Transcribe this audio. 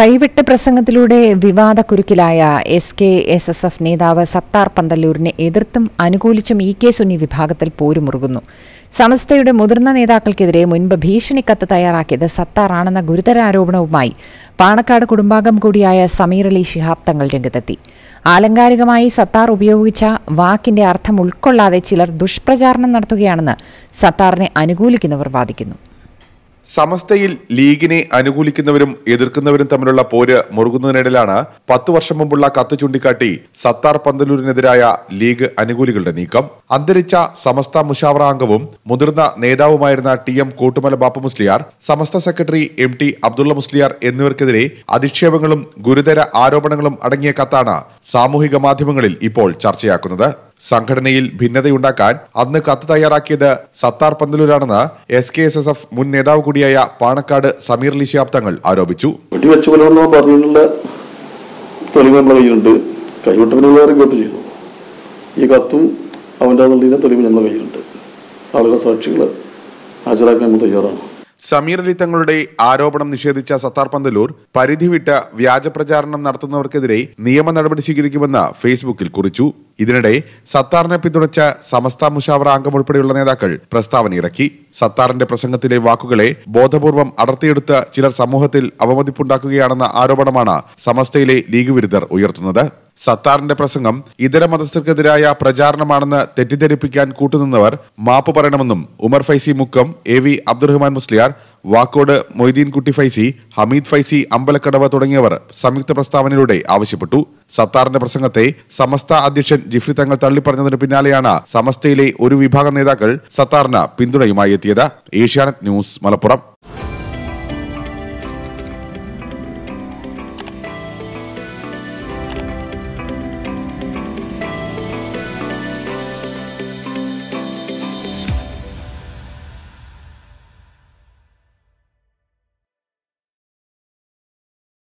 കൈവിട്ട പ്രസംഗത്തിലൂടെ കുരുക്കിലായ S K S S F നേതാവ് സത്താർ പന്തല്ലൂരിനെ എതിർത്തും അനുകൂലിച്ചും ഇ കെ സുനി വിഭാഗത്തിൽ പോരുമുറുകുന്നു സമസ്തയുടെ മുതിർന്ന നേതാക്കൾക്കെതിരെ മുൻപ് ഭീഷണിക്കത്ത് തയ്യാറാക്കിയത് ആണെന്ന ഗുരുതര ആരോപണവുമായി പാണക്കാട് കുടുംബാംഗം കൂടിയായ സമീർ അലി ശിഹാബ് തങ്ങൾ രംഗത്തെത്തി ആലങ്കാരികമായി സത്താർ ഉപയോഗിച്ച വാക്കിന്റെ അർത്ഥം ഉൾക്കൊള്ളാതെ ചിലർ ദുഷ്പ്രചാരണം നടത്തുകയാണെന്ന് സത്താറിനെ അനുകൂലിക്കുന്നവർ വാദിക്കുന്നു സമസ്തയിൽ ലീഗിനെ അനുകൂലിക്കുന്നവരും എതിർക്കുന്നവരും തമ്മിലുള്ള പോര് മുറുകുന്നതിനിടയിലാണ് പത്തു വർഷം മുമ്പുള്ള കത്ത് ചൂണ്ടിക്കാട്ടി സത്താർ പന്തലൂരിനെതിരായ ലീഗ് അനുകൂലികളുടെ നീക്കം അന്തരിച്ച സമസ്ത മുഷാവറ അംഗവും മുതിർന്ന നേതാവുമായിരുന്ന T M Koottumala Bappu Musliyar Samastha secretary M T Abdulla Musliyar എന്നിവർക്കെതിരെ അധിക്ഷേപങ്ങളും ഗുരുതര ആരോപണങ്ങളും അടങ്ങിയ കത്താണ് സാമൂഹിക മാധ്യമങ്ങളിൽ ഇപ്പോൾ ചർച്ചയാക്കുന്നത് സംഘടനയിൽ ഭിന്നതയുണ്ടാക്കാൻ അന്ന് കത്ത് തയ്യാറാക്കിയത് സത്താർ പന്തലൂരാണെന്ന് S K S S F മുൻ നേതാവ് കൂടിയായ പാണക്കാട് സമീർ ലിശാബ്ദങ്ങൾ ആരോപിച്ചു ഈ കത്തും അവൻ്റെ അതിൻ്റെ തെളിവ് ഞങ്ങളുടെ കയ്യിലുണ്ട് ആളുകളെ സാക്ഷികൾ ഹാജരാക്കാൻ നമ്മൾ തയ്യാറാണ് സമീർ അലി തങ്ങളുടെ ആരോപണം നിഷേധിച്ച സത്താർ പന്തലൂർ പരിധിവിട്ട വ്യാജപ്രചാരണം നടത്തുന്നവർക്കെതിരെ നിയമ നടപടി സ്വീകരിക്കുമെന്ന് ഫേസ്ബുക്കിൽ കുറിച്ചു ഇതിനിടെ സത്താറിനെ പിന്തുണച്ച സമസ്ത മുഷാവറ അംഗം ഉൾപ്പെടെയുള്ള നേതാക്കൾ പ്രസ്താവന ഇറക്കി സത്താറിന്റെ പ്രസംഗത്തിലെ വാക്കുകളെ ബോധപൂർവം അടർത്തിയെടുത്ത് ചിലർ സമൂഹത്തിൽ അവമതിപ്പുണ്ടാക്കുകയാണെന്ന ആരോപണമാണ് സമസ്തയിലെ ലീഗ് വിരുദ്ധർ ഉയർത്തുന്നത് സത്താറിന്റെ പ്രസംഗം ഇതര മതസ്ഥർക്കെതിരായ പ്രചാരണമാണെന്ന് തെറ്റിദ്ധരിപ്പിക്കാൻ കൂട്ടുനിന്നവർ മാപ്പ് പറയണമെന്നും ഉമർ ഫൈസി മുക്കം എ വി അബ്ദുറഹ്മാൻ മുസ്ലിയാർ വാക്കോട് മൊയ്തീൻകുട്ടി കുട്ടി ഫൈസി ഹമീദ് ഫൈസി അമ്പലക്കടവ് തുടങ്ങിയവർ സംയുക്ത പ്രസ്താവനയിലൂടെ ആവശ്യപ്പെട്ടു സത്താറിന്റെ പ്രസംഗത്തെ സമസ്ത അധ്യക്ഷൻ ജിഫ്രി തങ്ങൾ തള്ളിപ്പറഞ്ഞതിന് പിന്നാലെയാണ് സമസ്തയിലെ ഒരു വിഭാഗം നേതാക്കൾ സത്താറിന് പിന്തുണയുമായി എത്തിയത് ഏഷ്യാനെറ്റ് ന്യൂസ് മലപ്പുറം